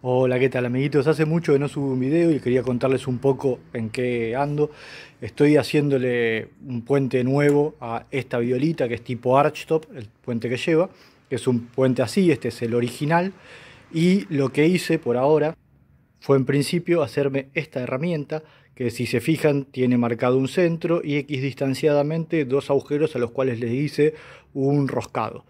Hola, ¿qué tal amiguitos? Hace mucho que no subo un video y quería contarles un poco en qué ando. Estoy haciéndole un puente nuevo a esta violita que es tipo archtop, el puente que lleva, es un puente así, este es el original. Y lo que hice por ahora fue en principio hacerme esta herramienta que si se fijan tiene marcado un centro y X distanciadamente dos agujeros a los cuales le hice un roscado.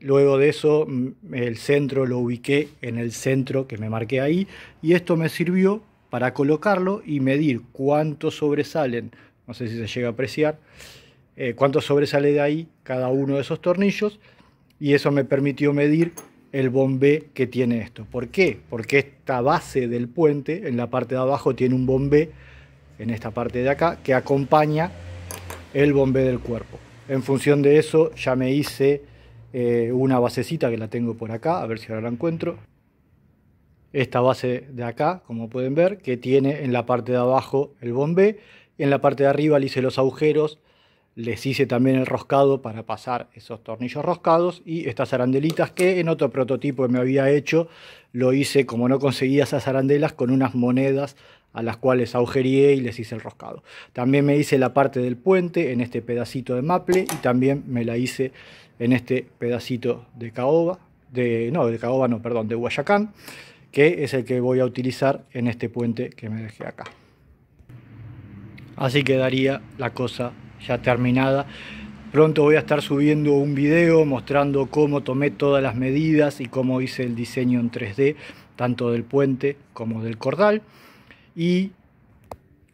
Luego de eso el centro lo ubiqué en el centro que me marqué ahí y esto me sirvió para colocarlo y medir cuánto sobresalen, no sé si se llega a apreciar, eh, cuánto sobresale de ahí cada uno de esos tornillos y eso me permitió medir el bombé que tiene esto. ¿Por qué? Porque esta base del puente en la parte de abajo tiene un bombé en esta parte de acá que acompaña el bombé del cuerpo. En función de eso ya me hice eh, una basecita que la tengo por acá, a ver si ahora la encuentro. Esta base de acá, como pueden ver, que tiene en la parte de abajo el bombé, en la parte de arriba le hice los agujeros, les hice también el roscado para pasar esos tornillos roscados y estas arandelitas que en otro prototipo que me había hecho lo hice como no conseguía esas arandelas con unas monedas a las cuales agujería y les hice el roscado. También me hice la parte del puente en este pedacito de maple y también me la hice en este pedacito de caoba, de, no, de caoba no, perdón, de Guayacán, que es el que voy a utilizar en este puente que me dejé acá. Así quedaría la cosa ya terminada. Pronto voy a estar subiendo un video mostrando cómo tomé todas las medidas y cómo hice el diseño en 3D, tanto del puente como del cordal y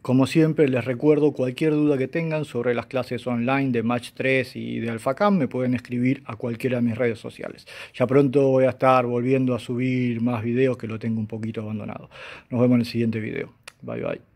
como siempre les recuerdo cualquier duda que tengan sobre las clases online de Match 3 y de AlphaCam me pueden escribir a cualquiera de mis redes sociales. Ya pronto voy a estar volviendo a subir más videos que lo tengo un poquito abandonado. Nos vemos en el siguiente video. Bye bye.